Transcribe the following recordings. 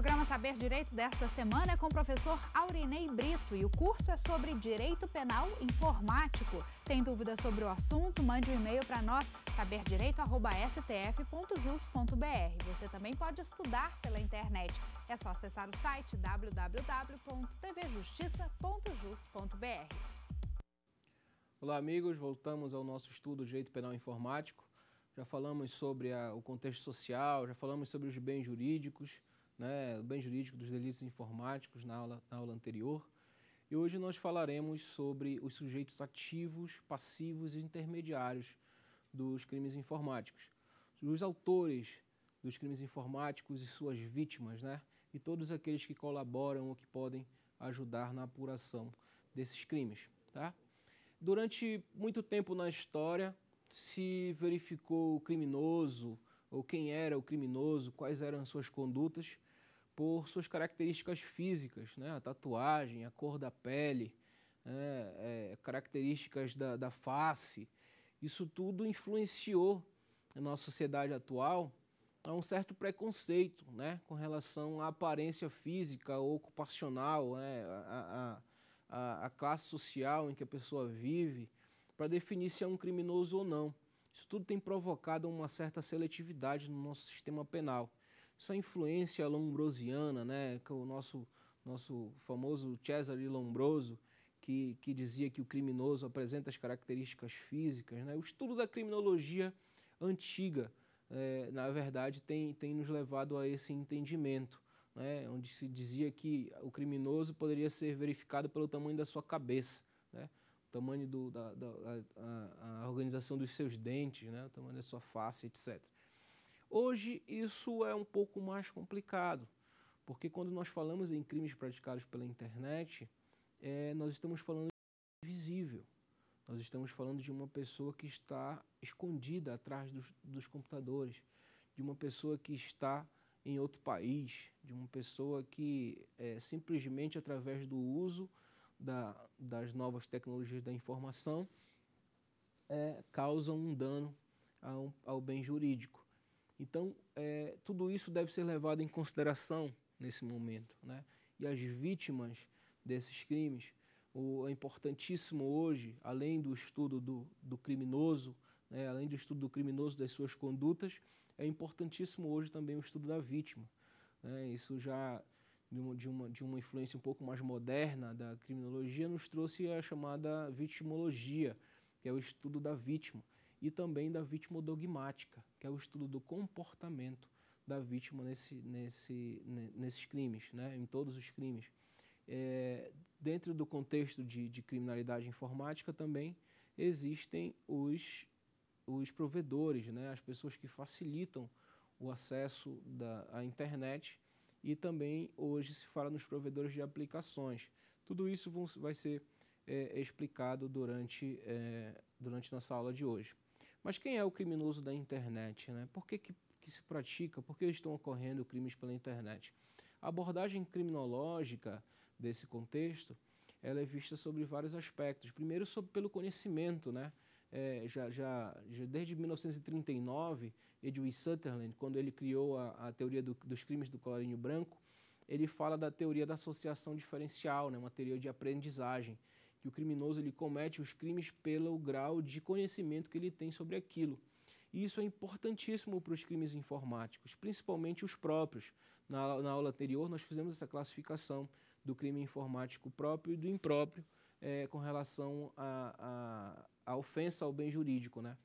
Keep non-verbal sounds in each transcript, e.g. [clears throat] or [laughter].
programa Saber Direito desta semana é com o professor Aurinei Brito e o curso é sobre Direito Penal Informático. Tem dúvidas sobre o assunto? Mande um e-mail para nós, saberdireito.stf.jus.br. Você também pode estudar pela internet. É só acessar o site www.tvjustiça.jus.br. Olá, amigos. Voltamos ao nosso estudo Direito Penal Informático. Já falamos sobre a, o contexto social, já falamos sobre os bens jurídicos né, o bem jurídico dos delitos informáticos na aula, na aula anterior. E hoje nós falaremos sobre os sujeitos ativos, passivos e intermediários dos crimes informáticos, os autores dos crimes informáticos e suas vítimas, né? E todos aqueles que colaboram ou que podem ajudar na apuração desses crimes, tá? Durante muito tempo na história se verificou o criminoso ou quem era o criminoso, quais eram suas condutas por suas características físicas, né? a tatuagem, a cor da pele, né? é, características da, da face. Isso tudo influenciou na nossa sociedade atual a um certo preconceito né, com relação à aparência física ou ocupacional, né, a, a, a, classe social em que a pessoa vive, para definir se é um criminoso ou não. Isso tudo tem provocado uma certa seletividade no nosso sistema penal sua influência lombrosiana, né, com o nosso, nosso famoso Cesare Lombroso, que, que dizia que o criminoso apresenta as características físicas. Né, o estudo da criminologia antiga, é, na verdade, tem, tem nos levado a esse entendimento, né, onde se dizia que o criminoso poderia ser verificado pelo tamanho da sua cabeça.','////////////////////////////////////////////////////////////////////////////////////////////////////////////////////////////////////////////////////////////////////////////////////////////////////////////////////////////////////////////////////////////////////////////////////////////////////////////////////////////////////////////////////////////////////////// né? o tamanho da organização dos seus dentes, né? sua face, etc. Hoje isso é um pouco mais complicado, porque quando nós falamos em crimes praticados pela internet, é, nós estamos falando de invisível. Nós estamos falando de uma pessoa que está escondida atrás dos, dos computadores, de uma pessoa que está em outro país, de uma pessoa que é, simplesmente através do uso da, das novas tecnologias da informação é, causa um dano ao, ao bem jurídico. Então, é, tudo isso deve ser levado em consideração nesse momento. Né? E as vítimas desses crimes, o, é importantíssimo hoje, além do estudo do, do criminoso, né? além do estudo do criminoso das suas condutas, é importantíssimo hoje também o estudo da vítima. Né? Isso já de uma, de, uma, de uma influência um pouco mais moderna da criminologia, nos trouxe a chamada vitimologia, que é o estudo da vítima, e também da vitimodogmática, que é o estudo do comportamento da vítima nesse, nesse, nesses crimes, né? em todos os crimes. É, dentro do contexto de, de, criminalidade informática também existem os, os provedores, né? as pessoas que facilitam o acesso da, à internet e também hoje se fala nos provedores de aplicações. Tudo isso vão, vai ser é, explicado durante, é, durante nossa aula de hoje. Mas quem é o criminoso da internet? Né? Por que, que, que se pratica? Por que estão ocorrendo crimes pela internet? A abordagem criminológica desse contexto ela é vista sobre vários aspectos. Primeiro, sobre, pelo conhecimento, né? É, já, já, já, desde 1939, Edwin Sutherland, quando ele criou a, a teoria do, dos crimes do colarinho branco, ele fala da teoria da associação diferencial, né? uma teoria de aprendizagem, que o criminoso ele comete os crimes pelo grau de conhecimento que ele tem sobre aquilo. E isso é importantíssimo para os crimes informáticos, principalmente os próprios. Na, na aula anterior, nós fizemos essa classificação do crime informático próprio e do impróprio é, com relação à ofensa ao bem jurídico. Né?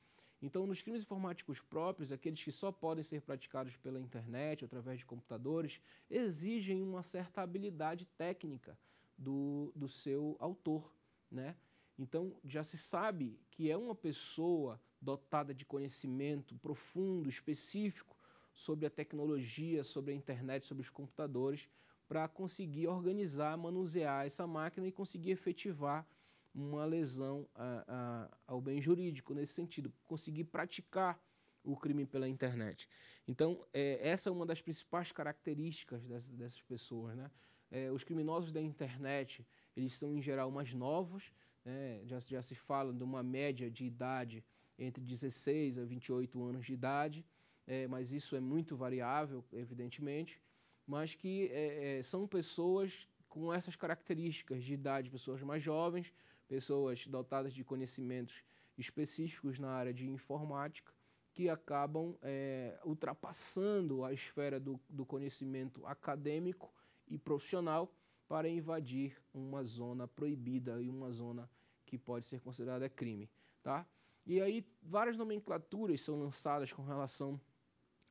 Então, nos crimes informáticos próprios, aqueles que só podem ser praticados pela internet, através de computadores, exigem uma certa habilidade técnica do, do seu autor né? Então já se sabe que é uma pessoa dotada de conhecimento profundo, específico sobre a tecnologia, sobre a internet, sobre os computadores, para conseguir organizar, manusear essa máquina e conseguir efetivar uma lesão a, a, ao bem jurídico nesse sentido, conseguir praticar o crime pela internet. Então, é, essa é uma das principais características dessas, dessas pessoas. Né? É, os criminosos da internet, eles são em geral mais novos, né? já, já se fala de uma média de idade entre 16 a 28 anos de idade, é, mas isso é muito variável, evidentemente, mas que é, é, são pessoas com essas características de idade, pessoas mais jovens, pessoas dotadas de conhecimentos específicos na área de informática, que acabam é, ultrapassando a esfera do, do conhecimento acadêmico e profissional para invadir uma zona proibida e uma zona que pode ser considerada crime, tá? E aí várias nomenclaturas são lançadas com relação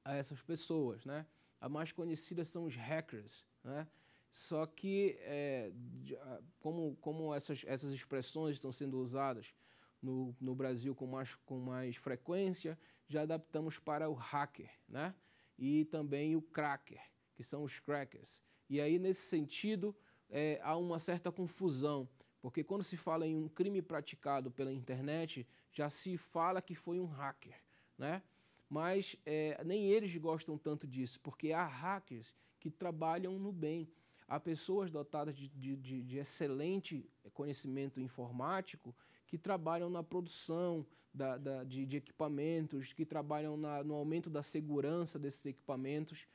a essas pessoas, né? A mais conhecida são os hackers, né? Só que é, como, como essas, essas expressões estão sendo usadas no, no Brasil com mais, com mais frequência, já adaptamos para o hacker, né? E também o cracker, que são os crackers. E aí, nesse sentido, é, há uma certa confusão, porque quando se fala em um crime praticado pela internet, já se fala que foi um hacker, né? Mas é, nem eles gostam tanto disso, porque há hackers que trabalham no bem. Há pessoas dotadas de, de, de, de excelente conhecimento informático que trabalham na produção da, da, de, equipamentos, que trabalham na, no aumento da segurança desses equipamentos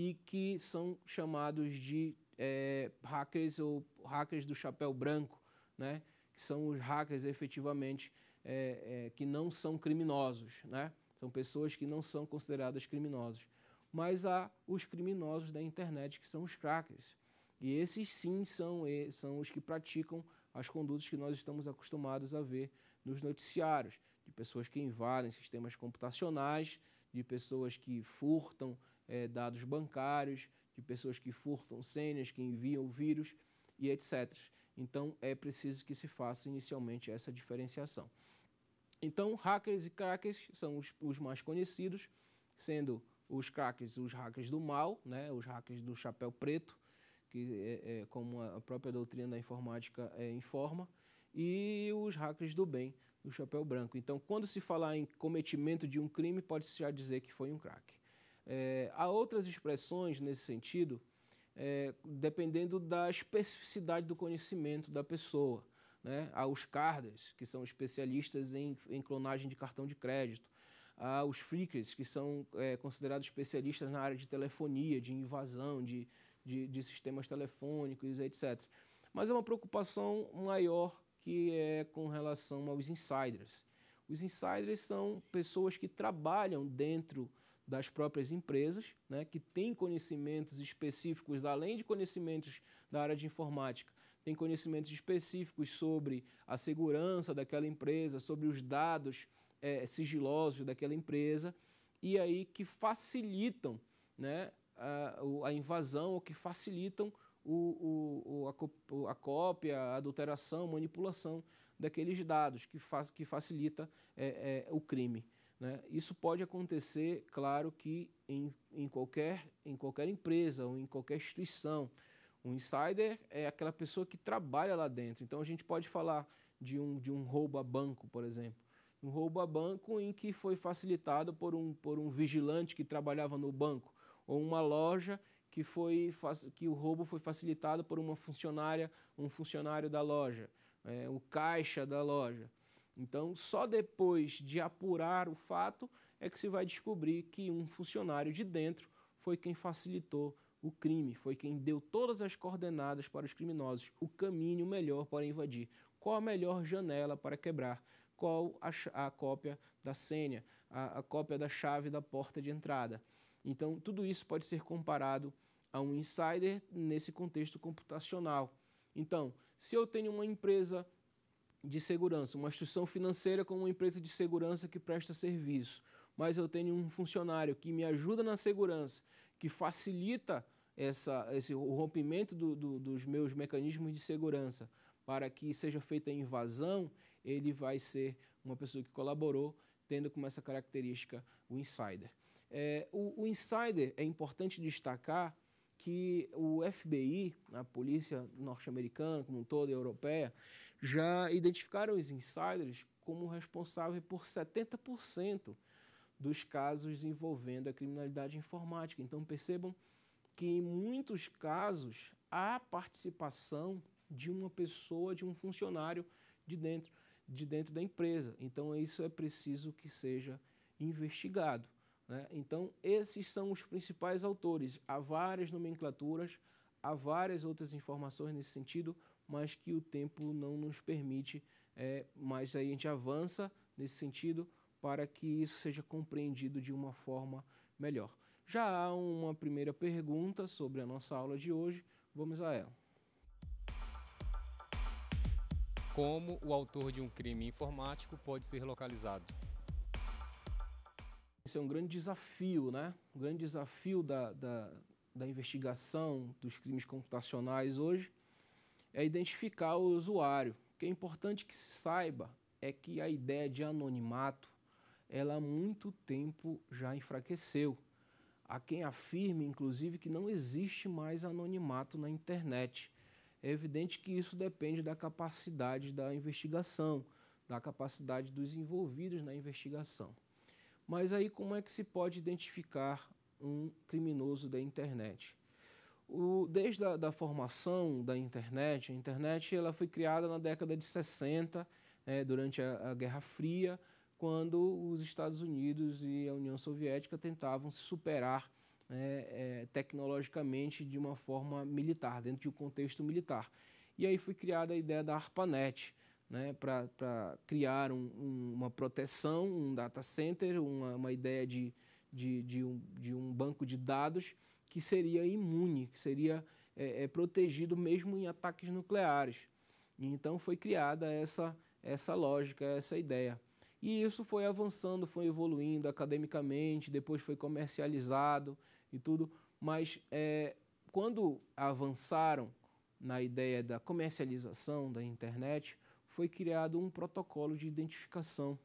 e que são chamados de é, hackers ou hackers do chapéu branco, né? que são os hackers efetivamente é, é, que não são criminosos, né? são pessoas que não são consideradas criminosos. Mas há os criminosos da internet que são os crackers. E esses sim são, são os que praticam as condutas que nós estamos acostumados a ver nos noticiários, de pessoas que invadem sistemas computacionais, de pessoas que furtam é, dados bancários, de pessoas que furtam senhas, que enviam vírus e etc. Então é preciso que se faça inicialmente essa diferenciação. Então, hackers e crackers são os, os mais conhecidos, sendo os crackers os hackers do mal, né, os hackers do chapéu preto, que é, é, como a própria doutrina da informática é, informa, e os hackers do bem, do chapéu branco. Então, quando se falar em cometimento de um crime, pode-se já dizer que foi um crack. É, há outras expressões nesse sentido, é, dependendo da especificidade do conhecimento da pessoa. Né? Há os carders, que são especialistas em, em clonagem de cartão de crédito. Há os freakers, que são é, considerados especialistas na área de telefonia, de invasão, de, de, de sistemas telefônicos, etc. Mas é uma preocupação maior que é com relação aos insiders. Os insiders são pessoas que trabalham dentro das próprias empresas, né, que têm conhecimentos específicos, além de conhecimentos da área de informática, têm conhecimentos específicos sobre a segurança daquela empresa, sobre os dados é, sigilosos daquela empresa, e aí que facilitam né, a, a invasão ou que facilitam o, o, a, cópia, a adulteração, manipulação daqueles dados que, faz, que facilita é, é, o crime. Né? Isso pode acontecer, claro, que em, em, qualquer, em qualquer empresa ou em qualquer instituição. Um insider é aquela pessoa que trabalha lá dentro. Então a gente pode falar de um, de um roubo a banco, por exemplo. Um roubo a banco em que foi facilitado por um, por um vigilante que trabalhava no banco, ou uma loja que, foi, que o roubo foi facilitado por uma funcionária, um funcionário da loja, é, o caixa da loja. Então, só depois de apurar o fato é que se vai descobrir que um funcionário de dentro foi quem facilitou o crime, foi quem deu todas as coordenadas para os criminosos, o caminho melhor para invadir, qual a melhor janela para quebrar, qual a, a cópia da senha, a, a cópia da chave da porta de entrada. Então, tudo isso pode ser comparado a um insider nesse contexto computacional. Então, se eu tenho uma empresa de segurança, uma instituição financeira como uma empresa de segurança que presta serviço, mas eu tenho um funcionário que me ajuda na segurança, que facilita essa, esse, o rompimento do, do, dos meus mecanismos de segurança para que seja feita a invasão, ele vai ser uma pessoa que colaborou, tendo como essa característica o insider. É, o, o insider é importante destacar que o FBI, a polícia norte-americana como um todo, europeia, já identificaram os insiders como responsável por 70% dos casos envolvendo a criminalidade informática. Então percebam que em muitos casos há participação de uma pessoa, de um funcionário de dentro, de dentro da empresa. Então isso é preciso que seja investigado. Né? Então esses são os principais autores. Há várias nomenclaturas, há várias outras informações nesse sentido, mas que o tempo não nos permite, é, mas aí a gente avança nesse sentido para que isso seja compreendido de uma forma melhor. Já há uma primeira pergunta sobre a nossa aula de hoje, vamos a ela. Como o autor de um crime informático pode ser localizado? Esse é um grande desafio, né? Um grande desafio da, da, da investigação dos crimes computacionais hoje é identificar o usuário. O que é importante que se saiba é que a ideia de anonimato ela há muito tempo já enfraqueceu. Há quem afirme, inclusive, que não existe mais anonimato na internet. É evidente que isso depende da capacidade da investigação, da capacidade dos envolvidos na investigação. Mas aí, como é que se pode identificar um criminoso da internet? O, desde a da formação da internet, a internet ela foi criada na década de 60, né, durante a, a, Guerra Fria, quando os Estados Unidos e a União Soviética tentavam se superar né, é, tecnologicamente de uma forma militar, dentro de um contexto militar. E aí foi criada a ideia da ARPANET, né, para criar um, um, uma proteção, um data center, uma, uma ideia de, de, de, um, de um banco de dados que seria imune, que seria é, é, protegido mesmo em ataques nucleares. então foi criada essa, essa lógica, essa ideia. E isso foi avançando, foi evoluindo academicamente, depois foi comercializado e tudo. Mas é, quando avançaram na ideia da comercialização da internet, foi criado um protocolo de identificação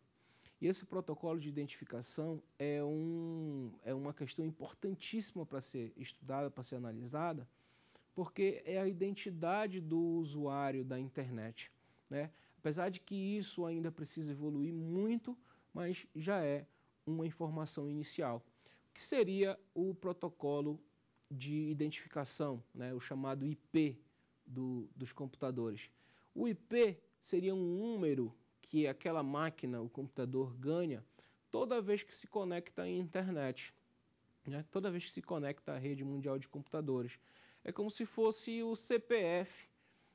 esse protocolo de identificação é, um, é uma questão importantíssima para ser estudada, para ser analisada, porque é a identidade do usuário da internet. Né? Apesar de que isso ainda precisa evoluir muito, mas já é uma informação inicial, O que seria o protocolo de identificação, né? o chamado IP do, dos computadores. O IP seria um número que aquela máquina, o computador, ganha toda vez que se conecta à internet, né? toda vez que se conecta à rede mundial de computadores. É como se fosse o CPF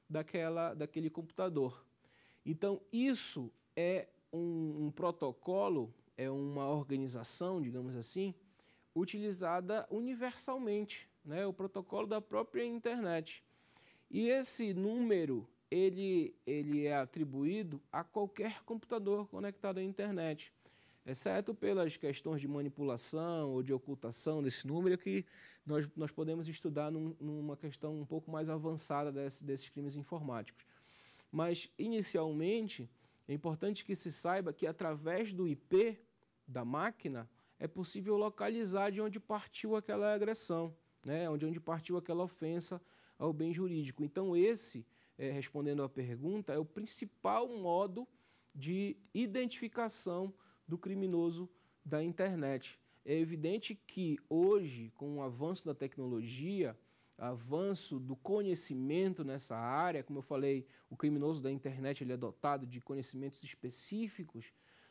daquela, daquele computador. Então, isso é um, um protocolo, é uma organização, digamos assim, utilizada universalmente, né? o protocolo da própria internet. E esse número ele, ele é atribuído a qualquer computador conectado à internet, exceto pelas questões de manipulação ou de ocultação desse número, que nós, nós podemos estudar num, numa questão um pouco mais avançada desse, desses crimes informáticos. Mas, inicialmente, é importante que se saiba que, através do IP da máquina, é possível localizar de onde partiu aquela agressão, né? de onde partiu aquela ofensa ao bem jurídico. Então, esse é, respondendo à pergunta, é o principal modo de identificação do criminoso da internet. É evidente que hoje, com o avanço da tecnologia, avanço do conhecimento nessa área, como eu falei, o criminoso da internet ele é dotado de conhecimentos específicos,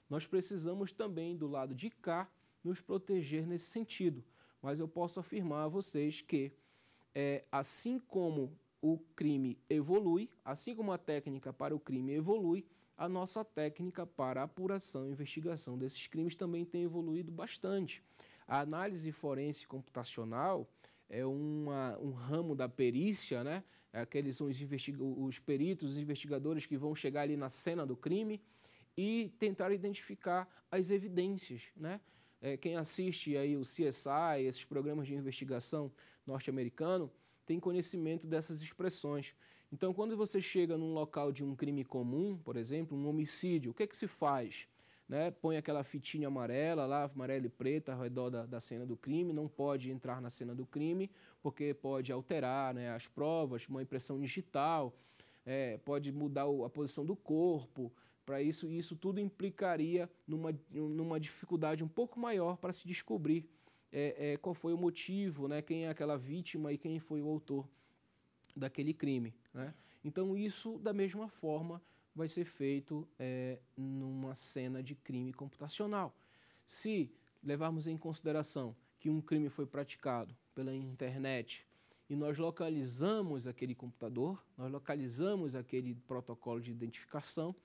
nós precisamos também, do lado de cá, nos proteger nesse sentido. Mas eu posso afirmar a vocês que, é, assim como o crime evolui, assim como a técnica para o crime evolui, a nossa técnica para apuração e investigação desses crimes também tem evoluído bastante. A análise forense computacional é uma, um ramo da perícia, né? É aqueles são os, os peritos, os investigadores que vão chegar ali na cena do crime e tentar identificar as evidências, né? É, quem assiste aí o CSI, esses programas de investigação norte-americano, tem conhecimento dessas expressões. Então, quando você chega num local de um crime comum, por exemplo, um homicídio, o que é que se faz? Né? Põe aquela fitinha amarela lá, amarela e preta, ao redor da, da cena do crime, não pode entrar na cena do crime, porque pode alterar né, as provas, uma impressão digital, é, pode mudar a posição do corpo, para isso, isso tudo implicaria numa, numa dificuldade um pouco maior para se descobrir é, é, qual foi o motivo, né? quem é aquela vítima e quem foi o autor daquele crime. Né? Então, isso, da mesma forma, vai ser feito é, numa cena de crime computacional. Se levarmos em consideração que um crime foi praticado pela internet e nós localizamos aquele computador, nós localizamos aquele protocolo de identificação,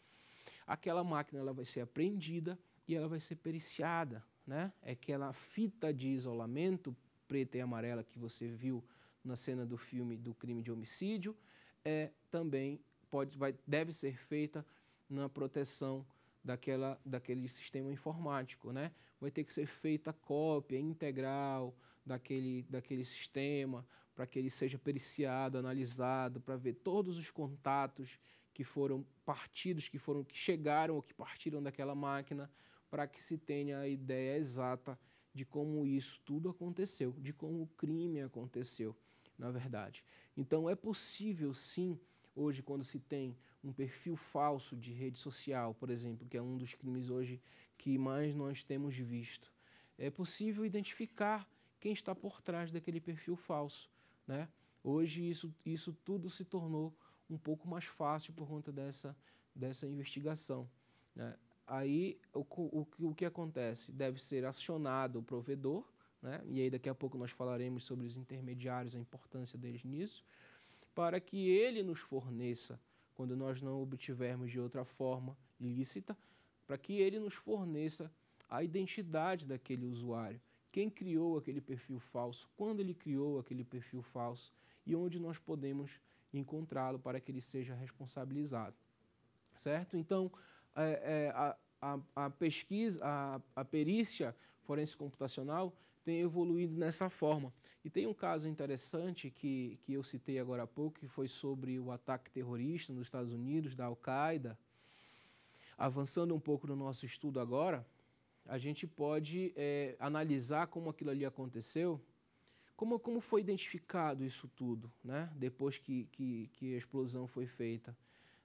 aquela máquina ela vai ser apreendida e ela vai ser periciada né? É aquela fita de isolamento preta e amarela que você viu na cena do filme do crime de homicídio, é também pode, vai, deve ser feita na proteção daquela, daquele sistema informático, né? Vai ter que ser feita a cópia integral daquele, daquele sistema para que ele seja periciado, analisado, para ver todos os contatos que foram partidos, que foram que chegaram ou que partiram daquela máquina para que se tenha a ideia exata de como isso tudo aconteceu, de como o crime aconteceu, na verdade. Então, é possível, sim, hoje, quando se tem um perfil falso de rede social, por exemplo, que é um dos crimes hoje que mais nós temos visto, é possível identificar quem está por trás daquele perfil falso, né? Hoje isso, isso tudo se tornou um pouco mais fácil por conta dessa, dessa investigação. Né? aí o, o, o que acontece? Deve ser acionado o provedor, né? e aí daqui a pouco nós falaremos sobre os intermediários, a importância deles nisso, para que ele nos forneça, quando nós não obtivermos de outra forma lícita, para que ele nos forneça a identidade daquele usuário, quem criou aquele perfil falso, quando ele criou aquele perfil falso e onde nós podemos encontrá-lo para que ele seja responsabilizado. Certo? Então, é, é, a, a, a, pesquisa, a, a perícia forense computacional tem evoluído nessa forma. E tem um caso interessante que, que eu citei agora há pouco, que foi sobre o ataque terrorista nos Estados Unidos, da Al-Qaeda. Avançando um pouco no nosso estudo agora, a gente pode é, analisar como aquilo ali aconteceu, como, como foi identificado isso tudo, né? depois que, que, que a explosão foi feita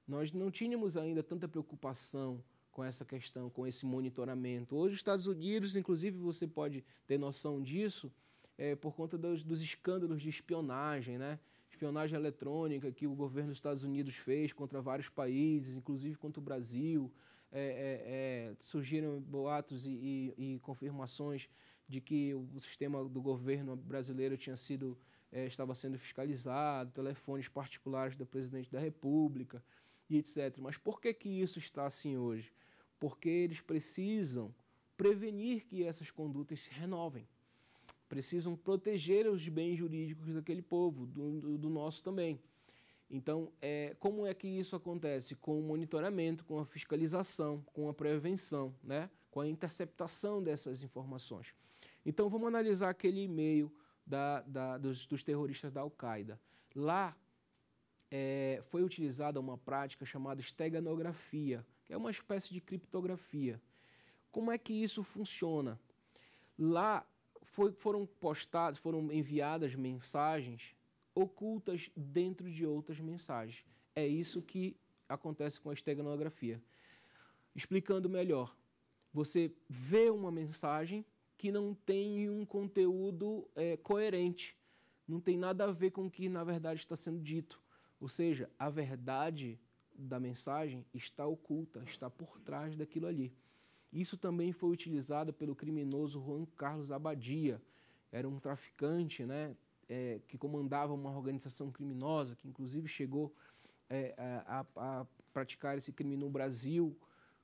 nós não tínhamos ainda tanta preocupação com essa questão, com esse monitoramento. Hoje, os Estados Unidos, inclusive, você pode ter noção disso, é, por conta dos, dos, escândalos de espionagem, né? espionagem eletrônica que o governo dos Estados Unidos fez contra vários países, inclusive contra o Brasil. É, é, é surgiram boatos e, e, e, confirmações de que o sistema do governo brasileiro tinha sido é, estava sendo fiscalizado, telefones particulares do presidente da República e etc. Mas por que, que isso está assim hoje? Porque eles precisam prevenir que essas condutas se renovem. Precisam proteger os bens jurídicos daquele povo, do, do nosso também. Então, é, como é que isso acontece? Com o monitoramento, com a fiscalização, com a prevenção, né? com a interceptação dessas informações. Então, vamos analisar aquele e-mail da, da, dos, dos terroristas da Al-Qaeda. Lá, é, foi utilizada uma prática chamada esteganografia, que é uma espécie de criptografia. Como é que isso funciona? Lá foi, foram postadas, foram enviadas mensagens ocultas dentro de outras mensagens. É isso que acontece com a esteganografia. Explicando melhor, você vê uma mensagem que não tem um conteúdo é, coerente, não tem nada a ver com o que na verdade está sendo dito. Ou seja, a verdade da mensagem está oculta, está por trás daquilo ali. Isso também foi utilizado pelo criminoso Juan Carlos Abadia. Era um traficante né, é, que comandava uma organização criminosa, que inclusive chegou é, a, a, praticar esse crime no Brasil.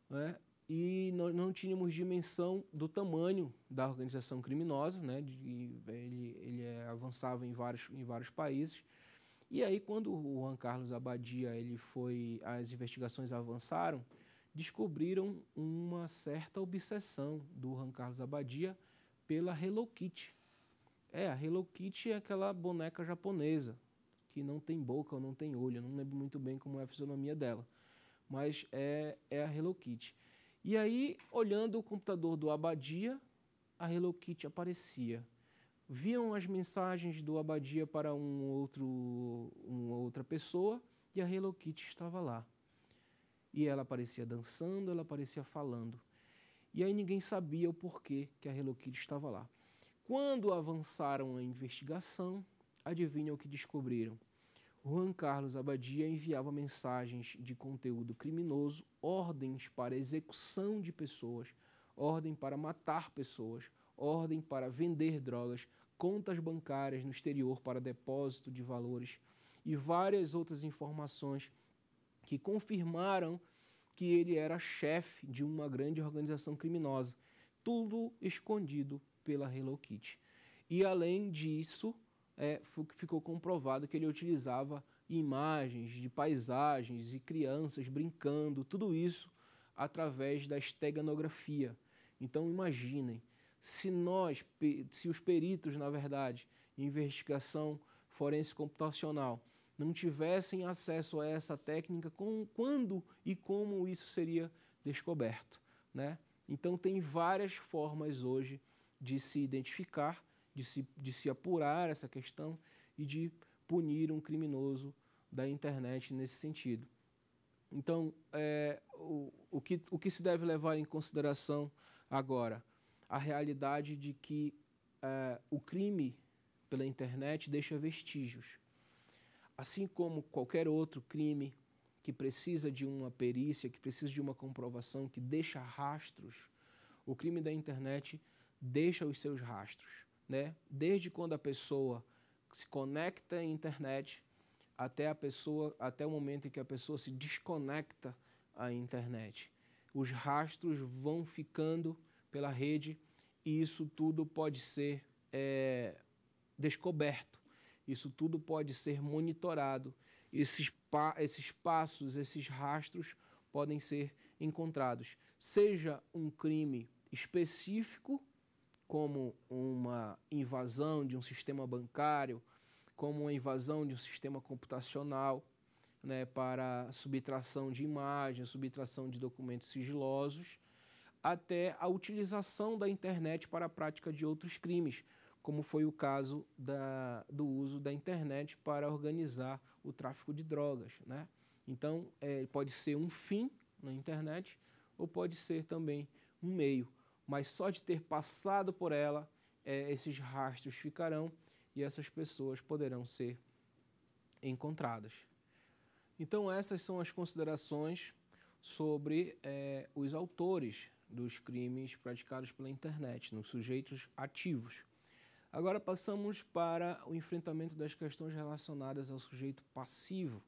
Né, e nós não tínhamos dimensão do tamanho da organização criminosa, né, de, ele, ele é, avançava em vários, em vários países. E aí, quando o Juan Carlos Abadia ele foi, as investigações avançaram, descobriram uma certa obsessão do Juan Carlos Abadia pela Hello Kitty. É, a Hello Kitty é aquela boneca japonesa que não tem boca ou não tem olho, não lembro muito bem como é a fisionomia dela, mas é, é a Hello Kitty. E aí, olhando o computador do Abadia, a Hello Kitty aparecia viam as mensagens do abadia para um outro, uma outra pessoa e a Hello Kitty estava lá. E ela aparecia dançando, ela aparecia falando. E aí ninguém sabia o porquê que a Hello Kitty estava lá. Quando avançaram a investigação, adivinha o que descobriram? Juan Carlos Abadia enviava mensagens de conteúdo criminoso, ordens para execução de pessoas, ordem para matar pessoas, ordem para vender drogas, contas bancárias no exterior para depósito de valores e várias outras informações que confirmaram que ele era chefe de uma grande organização criminosa, tudo escondido pela Hello Kitty. E além disso, é, ficou comprovado que ele utilizava imagens de paisagens e crianças brincando, tudo isso através da esteganografia. Então imaginem, se nós, se os peritos, na verdade, em investigação forense computacional, não tivessem acesso a essa técnica, com, quando e como isso seria descoberto. Né? Então, tem várias formas hoje de se identificar, de se, de se apurar essa questão e de punir um criminoso da internet nesse sentido. Então, é, o, o, que, o que se deve levar em consideração agora? a realidade de que uh, o crime pela internet deixa vestígios. Assim como qualquer outro crime que precisa de uma perícia, que precisa de uma comprovação, que deixa rastros, o crime da internet deixa os seus rastros. Né? Desde quando a pessoa se conecta à internet até a pessoa, até o momento em que a pessoa se desconecta à internet. Os rastros vão ficando pela rede, e isso tudo pode ser é, descoberto, isso tudo pode ser monitorado, esses, pa esses passos, esses rastros podem ser encontrados, seja um crime específico, como uma invasão de um sistema bancário, como uma invasão de um sistema computacional, né, para subtração de imagens, subtração de documentos sigilosos, até a utilização da internet para a prática de outros crimes, como foi o caso da, do uso da internet para organizar o tráfico de drogas. Né? Então, é, pode ser um fim na internet ou pode ser também um meio, mas só de ter passado por ela, é, esses rastros ficarão e essas pessoas poderão ser encontradas. Então, essas são as considerações sobre é, os autores dos crimes praticados pela internet, nos sujeitos ativos. Agora passamos para o enfrentamento das questões relacionadas ao sujeito passivo,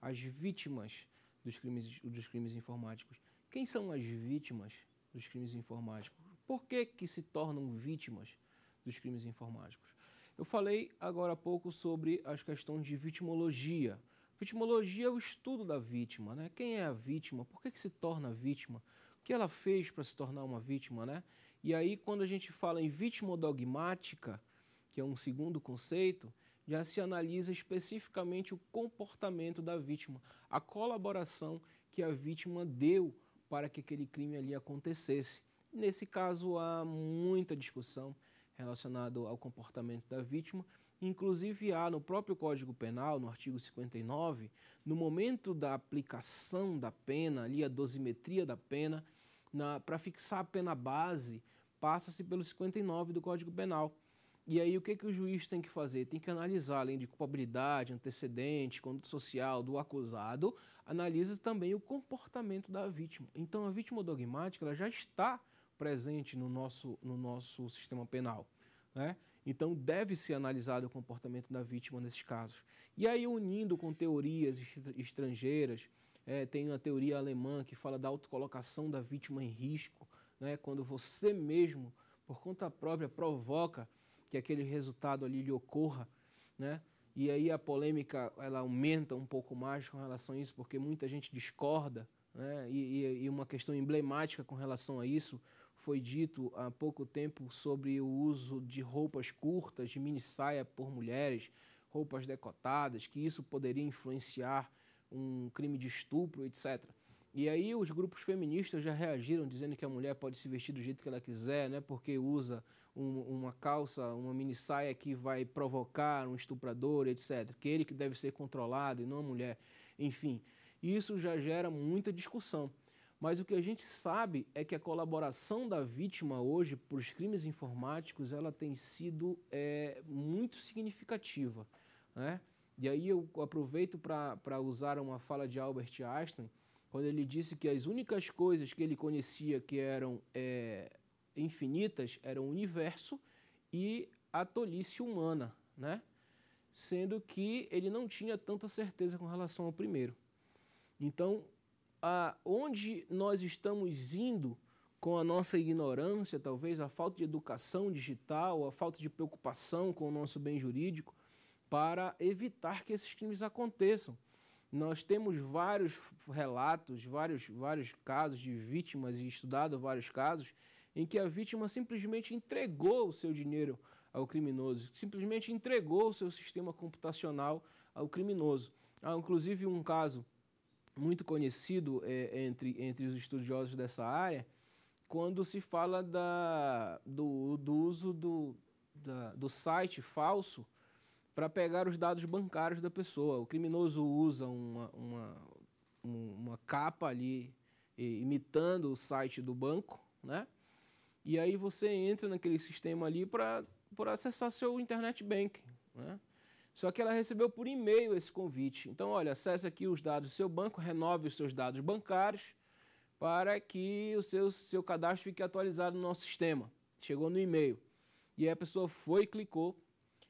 as vítimas dos crimes, dos crimes informáticos. Quem são as vítimas dos crimes informáticos? Por que, que se tornam vítimas dos crimes informáticos? Eu falei agora há pouco sobre as questões de vitimologia. Vitimologia é o estudo da vítima, né? Quem é a vítima? Por que, que se torna vítima? que ela fez para se tornar uma vítima, né? E aí, quando a gente fala em vítima dogmática, que é um segundo conceito, já se analisa especificamente o comportamento da vítima, a colaboração que a vítima deu para que aquele crime ali acontecesse. Nesse caso, há muita discussão relacionada ao comportamento da vítima. Inclusive, há no próprio Código Penal, no artigo 59, no momento da aplicação da pena, ali a dosimetria da pena, para fixar a pena base, passa-se pelo 59 do Código Penal. E aí o que, que o juiz tem que fazer? Tem que analisar, além de culpabilidade, antecedente, conduta social do acusado, analisa também o comportamento da vítima. Então a vítima dogmática ela já está presente no nosso, no nosso sistema penal. Né? Então deve ser analisado o comportamento da vítima nesses casos. E aí unindo com teorias estrangeiras, é, tem uma teoria alemã que fala da autocolocação da vítima em risco, né? quando você mesmo, por conta própria, provoca que aquele resultado ali lhe ocorra. Né? E aí a polêmica ela aumenta um pouco mais com relação a isso, porque muita gente discorda. Né? E, e, uma questão emblemática com relação a isso foi dito há pouco tempo sobre o uso de roupas curtas, de mini saia por mulheres, roupas decotadas, que isso poderia influenciar um crime de estupro, etc. E aí os grupos feministas já reagiram dizendo que a mulher pode se vestir do jeito que ela quiser, né? Porque usa um, uma calça, uma mini saia que vai provocar um estuprador, etc. Que ele que deve ser controlado e não a mulher. Enfim, isso já gera muita discussão. Mas o que a gente sabe é que a colaboração da vítima hoje para os crimes informáticos ela tem sido é, muito significativa, né? E aí eu aproveito para usar uma fala de Albert Einstein, quando ele disse que as únicas coisas que ele conhecia que eram é, infinitas eram o universo e a tolice humana, né? sendo que ele não tinha tanta certeza com relação ao primeiro. Então, a, onde nós estamos indo com a nossa ignorância, talvez a falta de educação digital, a falta de preocupação com o nosso bem jurídico, para evitar que esses crimes aconteçam. Nós temos vários relatos, vários, vários casos de vítimas e estudado vários casos em que a vítima simplesmente entregou o seu dinheiro ao criminoso, simplesmente entregou o seu sistema computacional ao criminoso. Há inclusive um caso muito conhecido é, entre, entre os estudiosos dessa área, quando se fala da, do, do uso do, da, do site falso para pegar os dados bancários da pessoa. O criminoso usa uma, uma, uma capa ali imitando o site do banco, né? E aí você entra naquele sistema ali para acessar seu internet bank, né? Só que ela recebeu por e-mail esse convite. Então, olha, acesse aqui os dados do seu banco, renove os seus dados bancários para que o seu, seu cadastro fique atualizado no nosso sistema. Chegou no e-mail. E a pessoa foi e clicou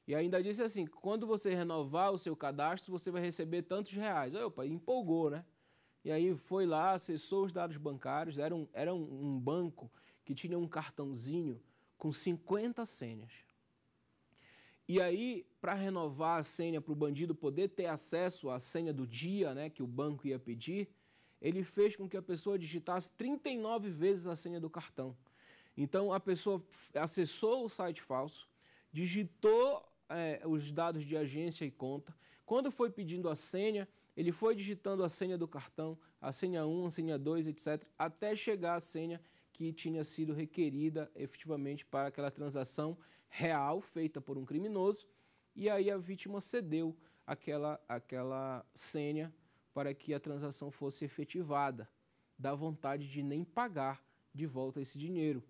e ainda disse assim: quando você renovar o seu cadastro, você vai receber tantos reais. Aí, opa, empolgou, né? E aí foi lá, acessou os dados bancários. Era um, era um banco que tinha um cartãozinho com 50 senhas. E aí, para renovar a senha, para o bandido poder ter acesso à senha do dia né, que o banco ia pedir, ele fez com que a pessoa digitasse 39 vezes a senha do cartão. Então, a pessoa acessou o site falso, digitou é, os dados de agência e conta. Quando foi pedindo a senha, ele foi digitando a senha do cartão, a senha 1, a senha 2, etc., até chegar a senha que tinha sido requerida efetivamente para aquela transação real feita por um criminoso. E aí a vítima cedeu aquela, aquela senha para que a transação fosse efetivada. Dá vontade de nem pagar de volta esse dinheiro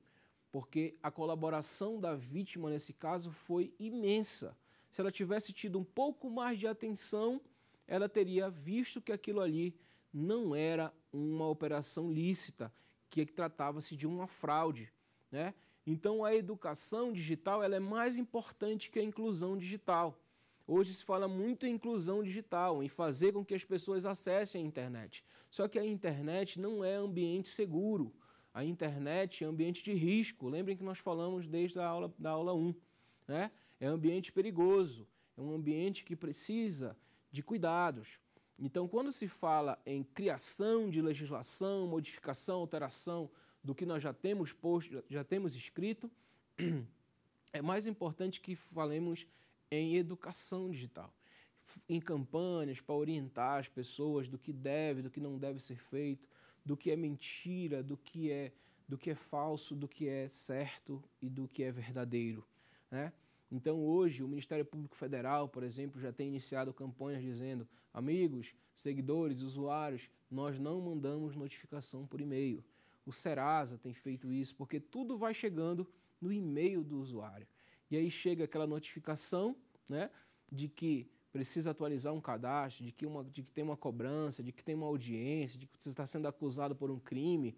porque a colaboração da vítima nesse caso foi imensa. Se ela tivesse tido um pouco mais de atenção, ela teria visto que aquilo ali não era uma operação lícita, que tratava-se de uma fraude. Né? Então, a educação digital ela é mais importante que a inclusão digital. Hoje se fala muito em inclusão digital, em fazer com que as pessoas acessem a internet. Só que a internet não é ambiente seguro a internet é ambiente de risco. Lembrem que nós falamos desde a aula, da aula 1. Né? É ambiente perigoso, é um ambiente que precisa de cuidados. Então, quando se fala em criação de legislação, modificação, alteração do que nós já temos posto, já temos escrito, [clears throat] é mais importante que falemos em educação digital, em campanhas para orientar as pessoas do que deve, do que não deve ser feito, do que é mentira, do que é, do que é falso, do que é certo e do que é verdadeiro. Né? Então, hoje, o Ministério Público Federal, por exemplo, já tem iniciado campanhas dizendo: amigos, seguidores, usuários, nós não mandamos notificação por e-mail. O Serasa tem feito isso porque tudo vai chegando no e-mail do usuário. E aí chega aquela notificação né, de que precisa atualizar um cadastro, de que, uma, de que tem uma cobrança, de que tem uma audiência, de que você está sendo acusado por um crime,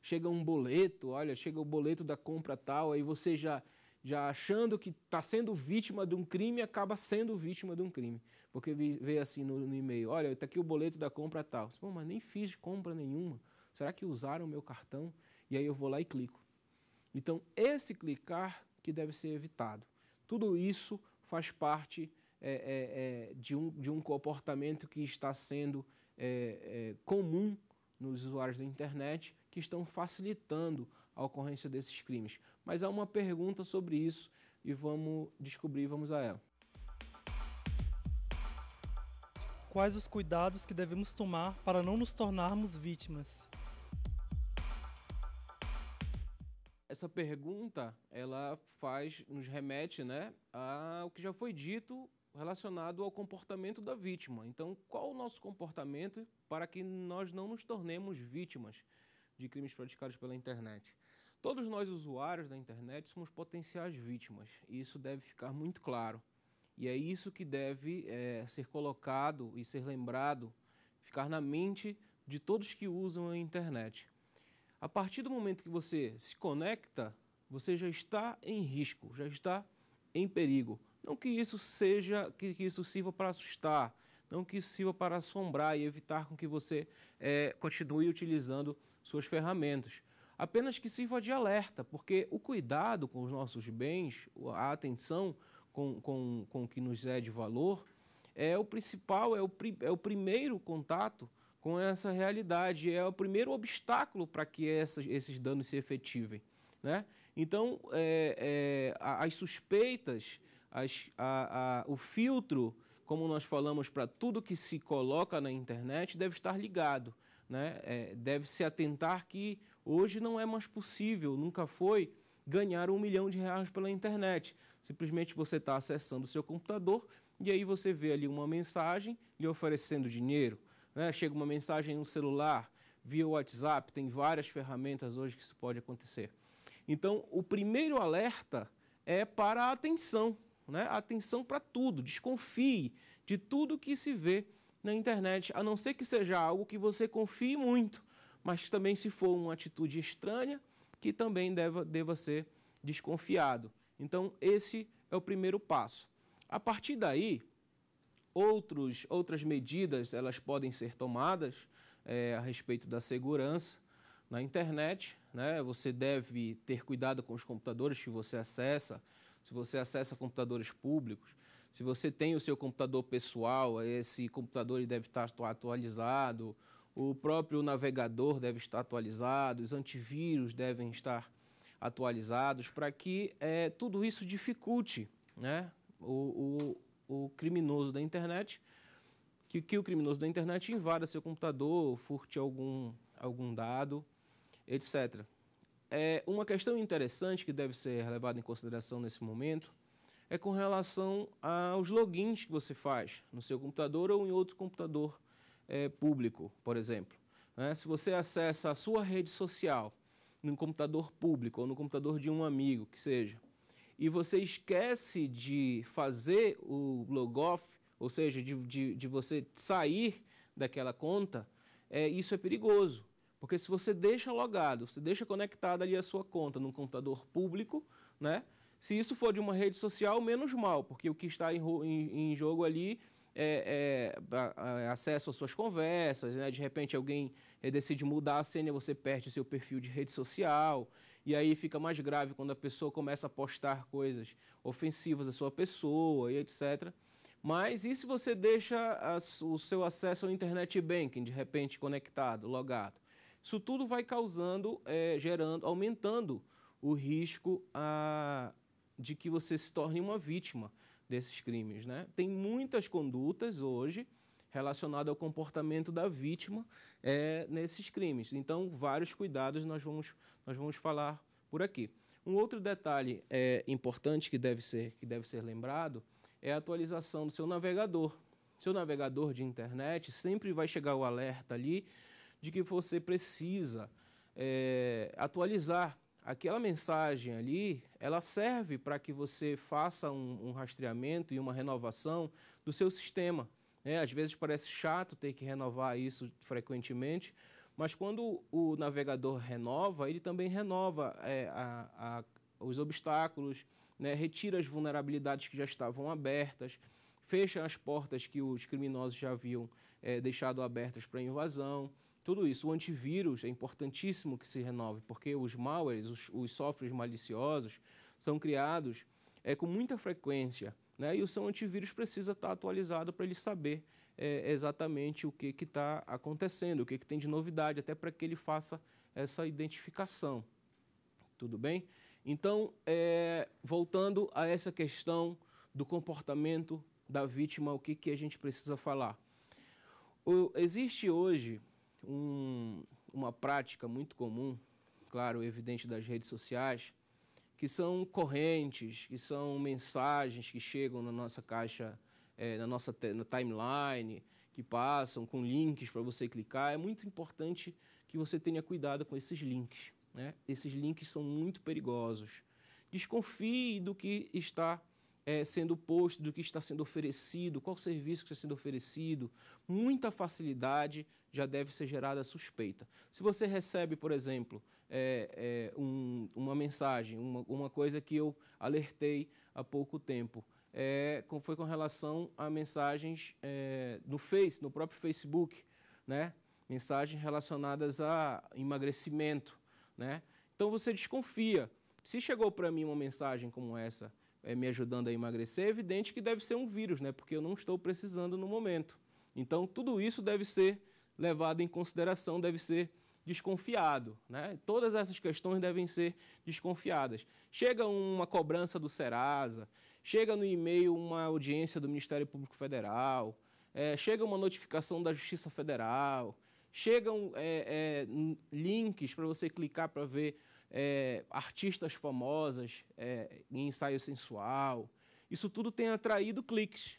chega um boleto, olha, chega o boleto da compra tal, aí você já, já achando que está sendo vítima de um crime, acaba sendo vítima de um crime. Porque vê assim no, no e-mail, olha, está aqui o boleto da compra tal. Você, mas nem fiz compra nenhuma. Será que usaram o meu cartão? E aí eu vou lá e clico. Então, esse clicar que deve ser evitado. Tudo isso faz parte é, é, é, de, um, de um comportamento que está sendo é, é, comum nos usuários da internet que estão facilitando a ocorrência desses crimes. Mas há uma pergunta sobre isso e vamos descobrir, vamos a ela. Quais os cuidados que devemos tomar para não nos tornarmos vítimas? Essa pergunta, ela faz, nos remete, né, ao que já foi dito relacionado ao comportamento da vítima. Então, qual o nosso comportamento para que nós não nos tornemos vítimas de crimes praticados pela internet? Todos nós, usuários da internet, somos potenciais vítimas, e isso deve ficar muito claro. E é isso que deve é, ser colocado e ser lembrado, ficar na mente de todos que usam a internet. A partir do momento que você se conecta, você já está em risco, já está em perigo. Não que isso seja, que, que isso sirva para assustar, não que isso sirva para assombrar e evitar com que você é, continue utilizando suas ferramentas. Apenas que sirva de alerta, porque o cuidado com os nossos bens, a atenção com, com, com o que nos é de valor, é o principal, é o, é o primeiro contato com essa realidade, é o primeiro obstáculo para que essas, esses danos se efetivem. Né? Então, é, é, as suspeitas as, a, a, o filtro, como nós falamos, para tudo que se coloca na internet deve estar ligado. Né? É, deve se atentar que hoje não é mais possível, nunca foi, ganhar um milhão de reais pela internet. Simplesmente você está acessando o seu computador e aí você vê ali uma mensagem lhe oferecendo dinheiro. Né? Chega uma mensagem no celular, via WhatsApp, tem várias ferramentas hoje que isso pode acontecer. Então, o primeiro alerta é para a atenção né? Atenção para tudo, desconfie de tudo que se vê na internet, a não ser que seja algo que você confie muito, mas também se for uma atitude estranha, que também deva, deva ser desconfiado. Então, esse é o primeiro passo. A partir daí, outros, outras medidas elas podem ser tomadas é, a respeito da segurança na internet. Né? Você deve ter cuidado com os computadores que você acessa, se você acessa computadores públicos, se você tem o seu computador pessoal, esse computador deve estar atualizado, o próprio navegador deve estar atualizado, os antivírus devem estar atualizados para que é, tudo isso dificulte né, o, o, o criminoso da internet que, que, o criminoso da internet invada seu computador, furte algum, algum dado, etc. É, uma questão interessante que deve ser levada em consideração nesse momento é com relação aos logins que você faz no seu computador ou em outro computador é, público, por exemplo. Né? se você acessa a sua rede social num computador público ou no computador de um amigo, que seja, e você esquece de fazer o logoff, ou seja, de, de, de você sair daquela conta, é, isso é perigoso. Porque se você deixa logado, você deixa conectada ali a sua conta num computador público, né? Se isso for de uma rede social, menos mal, porque o que está em, em, em jogo ali é, é, é acesso às suas conversas, né? De repente alguém eh, decide mudar a senha, você perde o seu perfil de rede social, e aí fica mais grave quando a pessoa começa a postar coisas ofensivas à sua pessoa e etc. Mas e se você deixa a, o seu acesso ao internet banking de repente conectado, logado? Isso tudo vai causando, é, gerando, aumentando o risco a, de que você se torne uma vítima desses crimes. Né? Tem muitas condutas hoje relacionadas ao comportamento da vítima é, nesses crimes. Então, vários cuidados nós vamos, nós vamos falar por aqui. Um outro detalhe é, importante que deve, ser, que deve ser lembrado é a atualização do seu navegador. Seu navegador de internet sempre vai chegar o alerta ali de que você precisa é, atualizar. Aquela mensagem ali, ela serve para que você faça um, um, rastreamento e uma renovação do seu sistema. Né? Às vezes parece chato ter que renovar isso frequentemente, mas quando o navegador renova, ele também renova é, a, a, os obstáculos, né? retira as vulnerabilidades que já estavam abertas, fecha as portas que os criminosos já haviam é, deixado abertas para invasão tudo isso. O antivírus é importantíssimo que se renove, porque os malwares, os, os softwares maliciosos, são criados é, com muita frequência. Né? E o seu antivírus precisa estar tá atualizado para ele saber é, exatamente o que está acontecendo, o que, que tem de novidade, até para que ele faça essa identificação. Tudo bem? Então, é, voltando a essa questão do comportamento da vítima, o que, que a gente precisa falar? O, existe hoje um, uma prática muito comum, claro, evidente das redes sociais, que são correntes, que são mensagens que chegam na nossa caixa, é, na nossa na timeline, que passam com links para você clicar. É muito importante que você tenha cuidado com esses links. Né? Esses links são muito perigosos. Desconfie do que está é, sendo posto, do que está sendo oferecido, qual serviço que está sendo oferecido. Muita facilidade já deve ser gerada suspeita. Se você recebe, por exemplo, é, é, um, uma mensagem, uma, uma, coisa que eu alertei há pouco tempo, é, foi com relação a mensagens é, no Face, no próprio Facebook, né? mensagens relacionadas a emagrecimento. Né? Então você desconfia. Se chegou para mim uma mensagem como essa, é, me ajudando a emagrecer, é evidente que deve ser um vírus, né? Porque eu não estou precisando no momento. Então, tudo isso deve ser levado em consideração, deve ser desconfiado. Né? Todas essas questões devem ser desconfiadas. Chega uma cobrança do Serasa, chega no e-mail uma audiência do Ministério Público Federal, é, chega uma notificação da Justiça Federal, chegam é, é, links para você clicar para ver é, artistas famosas é, em ensaio sensual. Isso tudo tem atraído cliques.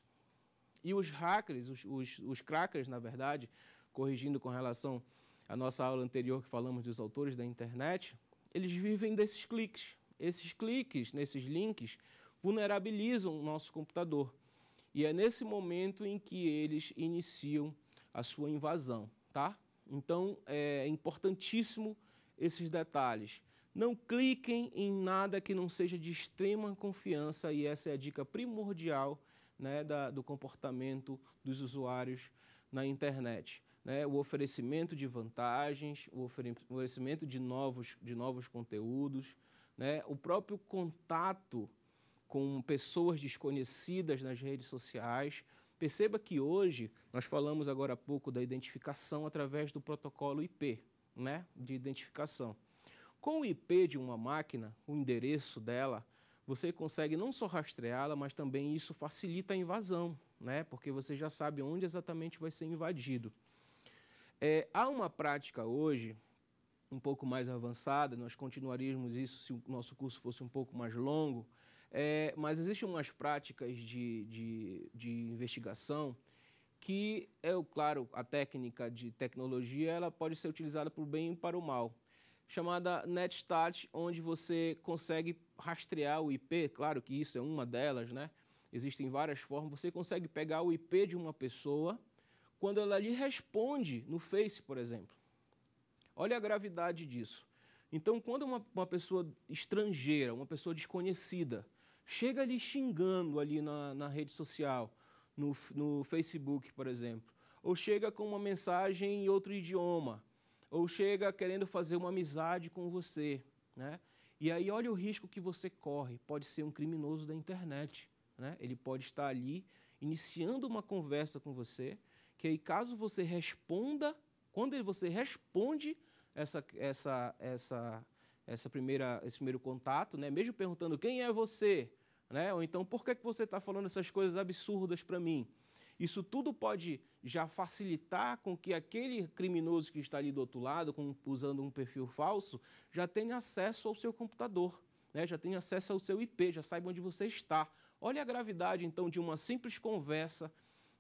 E os hackers, os, os, os crackers, na verdade, corrigindo com relação à nossa aula anterior que falamos dos autores da internet, eles vivem desses cliques. Esses cliques nesses links vulnerabilizam o nosso computador. E é nesse momento em que eles iniciam a sua invasão, tá? Então é importantíssimo esses detalhes. Não cliquem em nada que não seja de extrema confiança, e essa é a dica primordial né, da, do comportamento dos usuários na internet. Né? O oferecimento de vantagens, o oferecimento de novos, de novos conteúdos, né? o próprio contato com pessoas desconhecidas nas redes sociais. Perceba que hoje nós falamos agora há pouco da identificação através do protocolo IP, né? de identificação. Com o IP de uma máquina, o endereço dela, você consegue não só rastreá-la, mas também isso facilita a invasão, né? porque você já sabe onde exatamente vai ser invadido. É, há uma prática hoje, um pouco mais avançada, nós continuaríamos isso se o nosso curso fosse um pouco mais longo, é, mas existem umas práticas de, de, de investigação que, é claro, a técnica de tecnologia ela pode ser utilizada para o bem e para o mal chamada NetStat, onde você consegue rastrear o IP, claro que isso é uma delas, né? Existem várias formas, você consegue pegar o IP de uma pessoa quando ela lhe responde no Face, por exemplo. Olha a gravidade disso. Então, quando uma, uma pessoa estrangeira, uma pessoa desconhecida, chega lhe xingando ali na, na rede social, no, no Facebook, por exemplo, ou chega com uma mensagem em outro idioma, ou chega querendo fazer uma amizade com você, né? E aí olha o risco que você corre. Pode ser um criminoso da internet, né? Ele pode estar ali iniciando uma conversa com você, que aí caso você responda, quando você responde essa essa essa essa primeira esse primeiro contato, né? Mesmo perguntando quem é você, né? Ou então por que que você está falando essas coisas absurdas para mim? Isso tudo pode já facilitar com que aquele criminoso que está ali do outro lado, com, usando um perfil falso, já tenha acesso ao seu computador, né? já tenha acesso ao seu IP, já saiba onde você está. Olha a gravidade, então, de uma simples conversa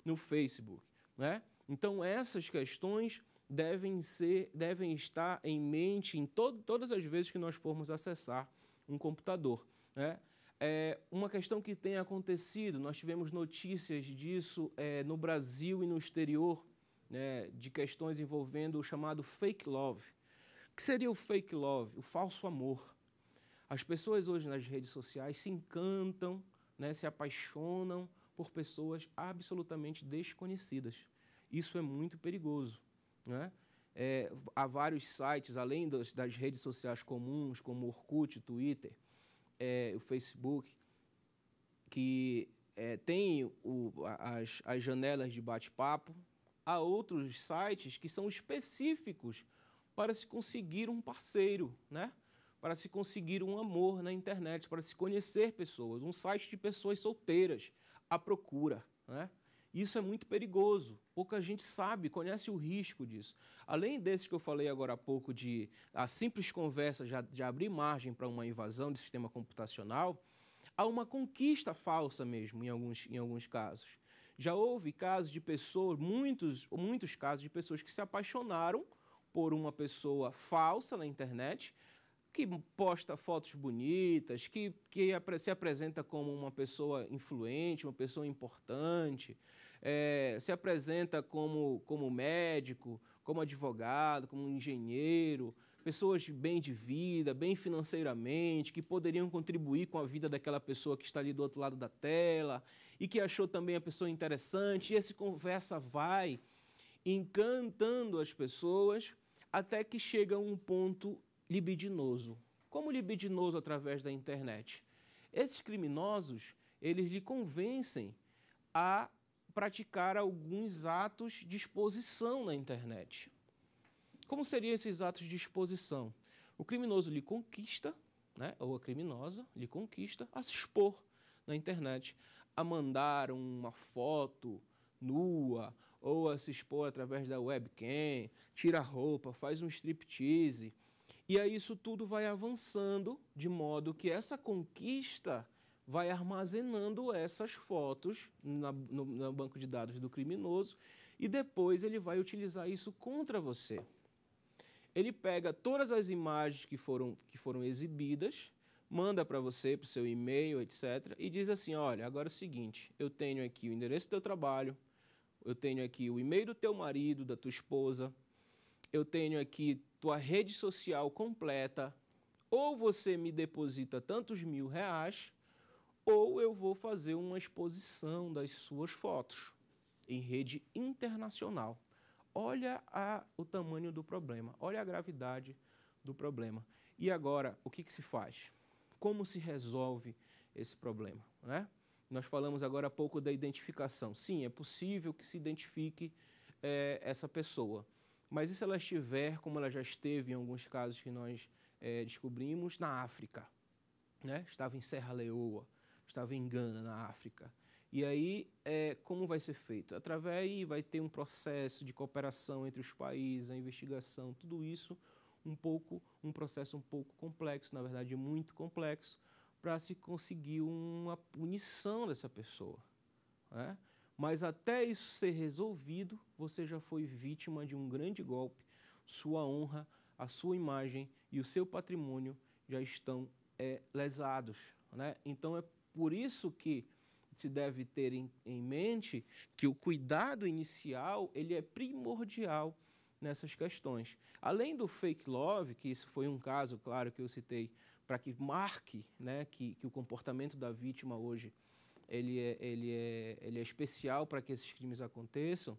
no Facebook. Né? Então, essas questões devem, ser, devem estar em mente em to todas as vezes que nós formos acessar um computador. Né? É uma questão que tem acontecido, nós tivemos notícias disso é, no Brasil e no exterior, né, de questões envolvendo o chamado fake love. O que seria o fake love? O falso amor. As pessoas hoje nas redes sociais se encantam, né, se apaixonam por pessoas absolutamente desconhecidas. Isso é muito perigoso. Né? É, há vários sites, além das, das redes sociais comuns, como Orkut, Twitter, é, o Facebook, que é, tem o, as, as janelas de bate-papo, há outros sites que são específicos para se conseguir um parceiro, né? para se conseguir um amor na internet, para se conhecer pessoas, um site de pessoas solteiras à procura. Né? Isso é muito perigoso. Pouca gente sabe, conhece o risco disso. Além desses que eu falei agora há pouco, de a simples conversa já de abrir margem para uma invasão do sistema computacional, há uma conquista falsa mesmo em alguns, em alguns casos. Já houve casos de pessoas, muitos, muitos casos de pessoas que se apaixonaram por uma pessoa falsa na internet, que posta fotos bonitas, que, que se apresenta como uma pessoa influente, uma pessoa importante, é, se apresenta como, como médico, como advogado, como engenheiro, pessoas bem de vida, bem financeiramente, que poderiam contribuir com a vida daquela pessoa que está ali do outro lado da tela e que achou também a pessoa interessante. E essa conversa vai encantando as pessoas até que chega a um ponto libidinoso. Como libidinoso através da internet? Esses criminosos, eles lhe convencem a praticar alguns atos de exposição na internet. Como seriam esses atos de exposição? O criminoso lhe conquista, né, ou a criminosa lhe conquista, a se expor na internet, a mandar uma foto nua, ou a se expor através da webcam, tira a roupa, faz um striptease. E aí isso tudo vai avançando de modo que essa conquista vai armazenando essas fotos na, no, no banco de dados do criminoso e depois ele vai utilizar isso contra você. Ele pega todas as imagens que foram, que foram exibidas, manda para você, para o seu e-mail, etc., e diz assim: olha, agora é o seguinte, eu tenho aqui o endereço do teu trabalho, eu tenho aqui o e-mail do teu marido, da tua esposa, eu tenho aqui tua rede social completa, ou você me deposita tantos mil reais, ou eu vou fazer uma exposição das suas fotos em rede internacional. Olha a, o tamanho do problema, olha a gravidade do problema. E agora, o que, que se faz? Como se resolve esse problema? Né? Nós falamos agora há pouco da identificação. Sim, é possível que se identifique é, essa pessoa. Mas e se ela estiver, como ela já esteve em alguns casos que nós é, descobrimos, na África? Né? Estava em Serra Leoa, estava em Gana, na África. E aí, é, como vai ser feito? Através aí vai ter um processo de cooperação entre os países, a investigação, tudo isso um pouco um processo um pouco complexo, na verdade muito complexo, para se conseguir uma punição dessa pessoa. Né? Mas até isso ser resolvido, você já foi vítima de um grande golpe. Sua honra, a sua imagem e o seu patrimônio já estão é, lesados. Né? Então é por isso que se deve ter em, em mente que o cuidado inicial ele é primordial nessas questões. Além do fake love, que isso foi um caso, claro, que eu citei, para que marque né, que, que o comportamento da vítima hoje ele é, ele é, ele é especial para que esses crimes aconteçam,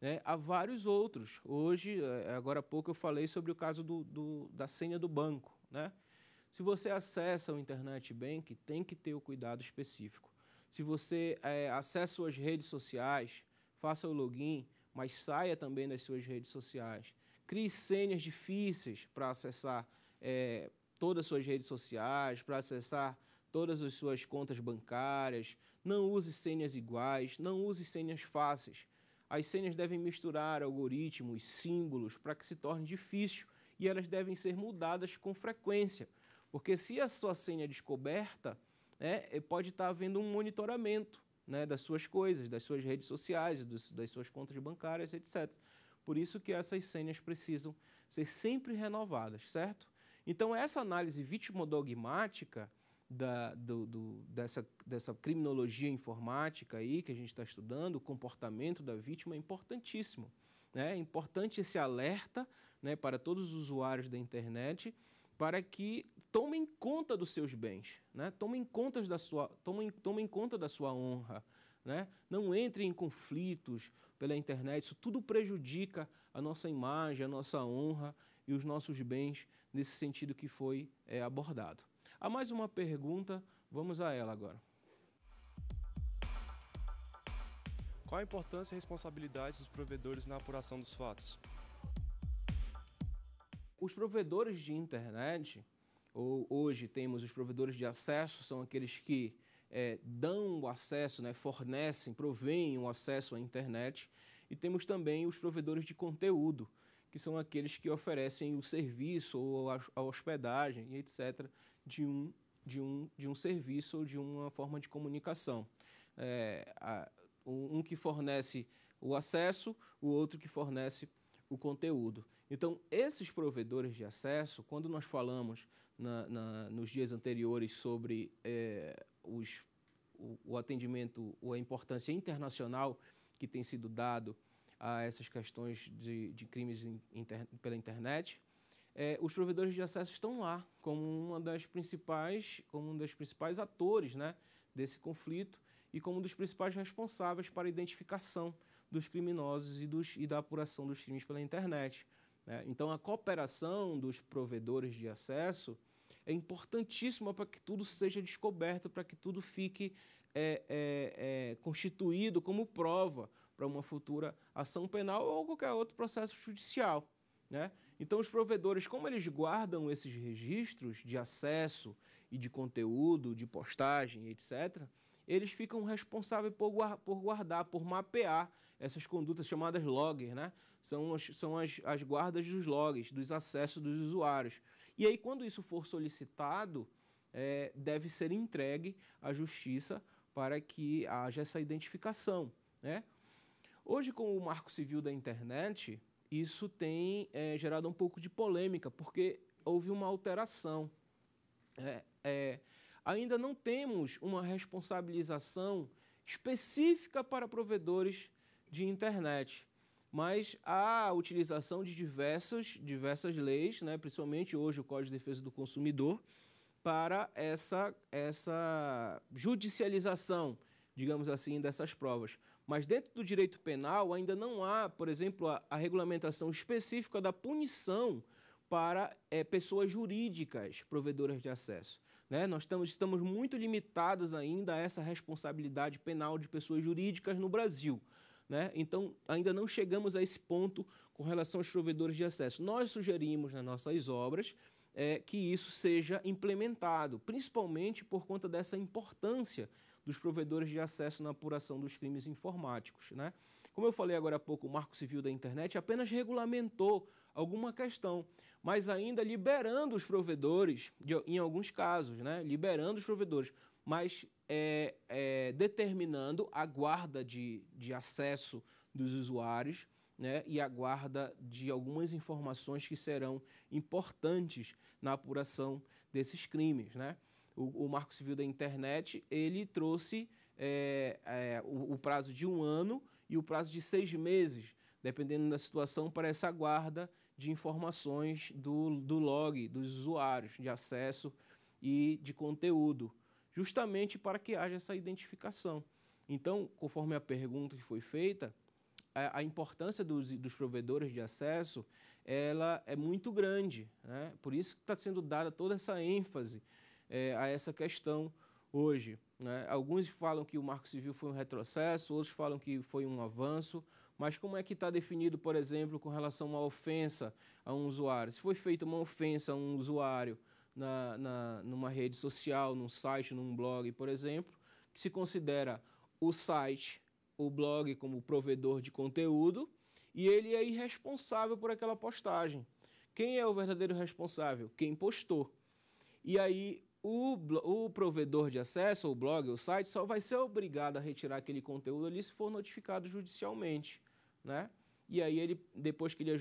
né, há vários outros. Hoje, eh, agora há pouco, eu falei sobre o caso do, do da senha do banco, né? Se você acessa o Internet Bank, tem que ter o cuidado específico. Se você é, acessa suas redes sociais, faça o login, mas saia também das suas redes sociais. Crie senhas difíceis para acessar é, todas as suas redes sociais, para acessar todas as suas contas bancárias. Não use senhas iguais, não use senhas fáceis. As senhas devem misturar algoritmos, símbolos, para que se torne difícil e elas devem ser mudadas com frequência. Porque se a sua senha é descoberta, né, pode estar tá havendo um monitoramento né, das suas coisas, das suas redes sociais, dos, das suas contas bancárias, etc. Por isso que essas senhas precisam ser sempre renovadas, certo? Então, essa análise vítima-dogmática da, do, do, dessa, dessa criminologia informática aí que a gente está estudando, o comportamento da vítima é importantíssimo. Né? É importante esse alerta né, para todos os usuários da internet para que tomem conta dos seus bens, né? tomem, conta da sua, tomem, tomem conta da sua honra, né? não entrem em conflitos pela internet, isso tudo prejudica a nossa imagem, a nossa honra e os nossos bens nesse sentido que foi é, abordado. Há mais uma pergunta, vamos a ela agora. Qual a importância e responsabilidade dos provedores na apuração dos fatos? Os provedores de internet, ou hoje temos os provedores de acesso, são aqueles que é, dão o acesso, né, fornecem, provêm o acesso à internet, e temos também os provedores de conteúdo, que são aqueles que oferecem o serviço ou a hospedagem, etc., de um, de um, de um serviço ou de uma forma de comunicação. É, a, um que fornece o acesso, o outro que fornece o conteúdo. Então, esses provedores de acesso, quando nós falamos na, na, nos dias anteriores sobre é, os, o, o, atendimento ou a importância internacional que tem sido dado a essas questões de, de crimes inter, pela internet, é, os provedores de acesso estão lá como uma das principais, como um dos principais atores né, desse conflito e como um dos principais responsáveis para a identificação dos criminosos e, dos, e da apuração dos crimes pela internet. Né? Então, a cooperação dos provedores de acesso é importantíssima para que tudo seja descoberto, para que tudo fique é, é, é, constituído como prova para uma futura ação penal ou qualquer outro processo judicial. Né? Então, os provedores, como eles guardam esses registros de acesso e de conteúdo, de postagem, etc., eles ficam responsáveis por, guardar, por mapear essas condutas chamadas logger, né? São, as, são as, as guardas dos logs, dos acessos dos usuários. E aí, quando isso for solicitado, é, deve ser entregue à justiça para que haja essa identificação, né? Hoje, com o Marco Civil da Internet, isso tem é, gerado um pouco de polêmica, porque houve uma alteração. É, é ainda não temos uma responsabilização específica para provedores de internet, mas há a utilização de diversas, diversas leis, né, principalmente hoje o Código de Defesa do Consumidor, para essa, essa judicialização, digamos assim, dessas provas. Mas dentro do direito penal ainda não há, por exemplo, a, a regulamentação específica da punição para é, pessoas jurídicas provedoras de acesso. Né? Nós estamos, estamos muito limitados ainda a essa responsabilidade penal de pessoas jurídicas no Brasil. Né? Então, ainda não chegamos a esse ponto com relação aos provedores de acesso. Nós sugerimos nas nossas obras é, que isso seja implementado, principalmente por conta dessa importância dos provedores de acesso na apuração dos crimes informáticos. Né? Como eu falei agora há pouco, o Marco Civil da Internet apenas regulamentou alguma questão, mas ainda liberando os provedores, em alguns casos, né? liberando os provedores, mas é, é, determinando a guarda de, de acesso dos usuários né? e a guarda de algumas informações que serão importantes na apuração desses crimes. Né? O, o Marco Civil da Internet ele trouxe é, é o, o prazo de um ano e o prazo de seis meses, dependendo da situação, para essa guarda de informações do, do log, dos usuários, de acesso e de conteúdo, justamente para que haja essa identificação. Então, conforme a pergunta que foi feita, a, a importância dos, dos, provedores de acesso ela é muito grande. Né? Por isso que está sendo dada toda essa ênfase é, a essa questão hoje. Né? Alguns falam que o Marco Civil foi um retrocesso, outros falam que foi um avanço, mas como é que está definido, por exemplo, com relação a uma ofensa a um usuário? Se foi feita uma ofensa a um usuário na, na, numa rede social, num site, num blog, por exemplo, que se considera o site, o blog como provedor de conteúdo, e ele é irresponsável por aquela postagem. Quem é o verdadeiro responsável? Quem postou. E aí o, o, provedor de acesso, o blog, o site, só vai ser obrigado a retirar aquele conteúdo ali se for notificado judicialmente né? E aí ele, depois que ele é,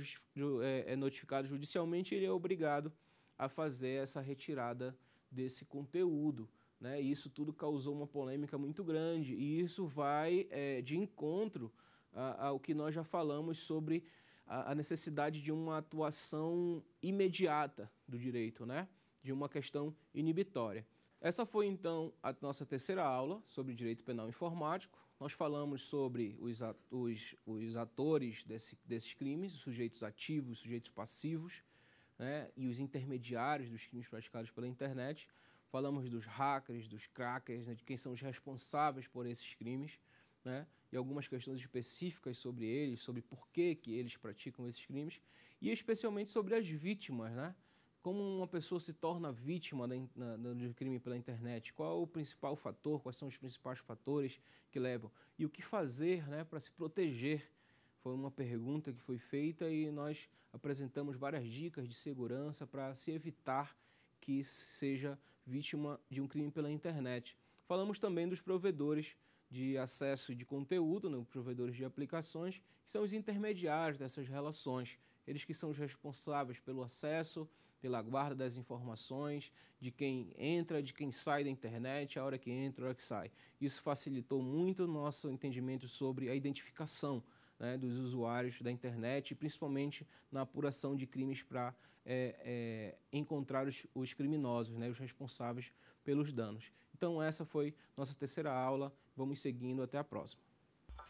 é, é notificado judicialmente, ele é obrigado a fazer essa retirada desse conteúdo. Né? Isso tudo causou uma polêmica muito grande e isso vai é, de encontro ao que nós já falamos sobre a, a, necessidade de uma atuação imediata do direito, né? de uma questão inibitória. Essa foi então a nossa terceira aula sobre direito penal informático. Nós falamos sobre os, os atores desse, desses crimes, os sujeitos ativos, os sujeitos passivos, né, e os intermediários dos crimes praticados pela internet. Falamos dos hackers, dos crackers, né, de quem são os responsáveis por esses crimes, né, e algumas questões específicas sobre eles, sobre por que, que eles praticam esses crimes, e especialmente sobre as vítimas, né? como uma pessoa se torna vítima do crime pela internet? Qual é o principal fator? Quais são os principais fatores que levam? E o que fazer né, para se proteger? Foi uma pergunta que foi feita e nós apresentamos várias dicas de segurança para se evitar que seja vítima de um crime pela internet. Falamos também dos provedores de acesso de conteúdo, né, provedores de aplicações, que são os intermediários dessas relações, eles que são os responsáveis pelo acesso pela guarda das informações, de quem entra, de quem sai da internet, a hora que entra, a hora que sai. Isso facilitou muito o nosso entendimento sobre a identificação né, dos usuários da internet, principalmente na apuração de crimes para é, eh, é, eh, encontrar os, os criminosos, né, os responsáveis pelos danos. Então, essa foi nossa terceira aula. Vamos seguindo até a próxima.